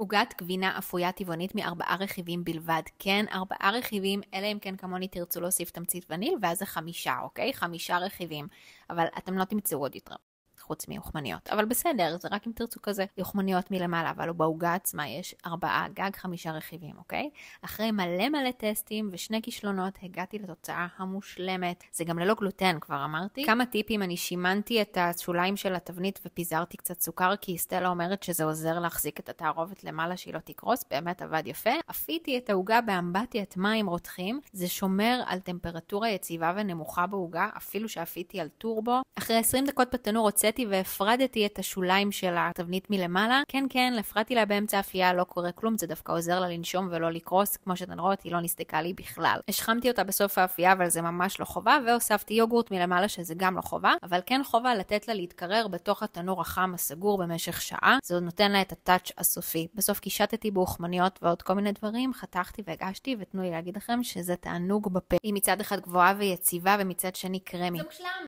עוגת גבינה אפויה טבעונית מארבעה רכיבים בלבד. כן, ארבעה רכיבים, אלא אם כן כמוני תרצו להוסיף תמצית וניל, ואז זה חמישה, אוקיי? חמישה רכיבים. אבל אתם לא תמצאו עוד יותר. חוץ מיוחמניות. אבל בסדר, זה רק אם תרצו כזה יוחמניות מלמעלה, אבל בעוגה עצמה יש ארבעה, גג חמישה רכיבים, אוקיי? אחרי מלא מלא טסטים ושני כישלונות, הגעתי לתוצאה המושלמת. זה גם ללא גלוטן, כבר אמרתי. כמה טיפים, אני שימנתי את השוליים של התבנית ופיזרתי קצת סוכר, כי סטלה אומרת שזה עוזר להחזיק את התערובת למעלה שהיא לא תקרוס, באמת עבד יפה. אפיתי את העוגה באמבטיית מים רותחים, זה שומר על טמפרטורה יציבה ונמוכה בעוגה, אפילו שאפיתי על טורבו. אחרי 20 דקות בתנור הוצאתי ישבתי והפרדתי את השוליים של התבנית מלמעלה. כן, כן, הפרדתי לה באמצע אפייה, לא קורה כלום, זה דווקא עוזר לה לנשום ולא לקרוס, כמו שאתן רואות, היא לא נסדקה לי בכלל. השכמתי אותה בסוף האפייה, אבל זה ממש לא חובה, והוספתי יוגורט מלמעלה, שזה גם לא חובה, אבל כן חובה לתת לה להתקרר בתוך התנור החם הסגור במשך שעה, זה עוד נותן לה את הטאץ' הסופי. בסוף קישטתי באוחמניות ועוד כל מיני דברים, חתכתי והגשתי, ותנו לי להגיד לכם שזה תענוג בפה. היא מצד אחד גבוהה ויציבה, ומצד שני קרמי. זה מושלם!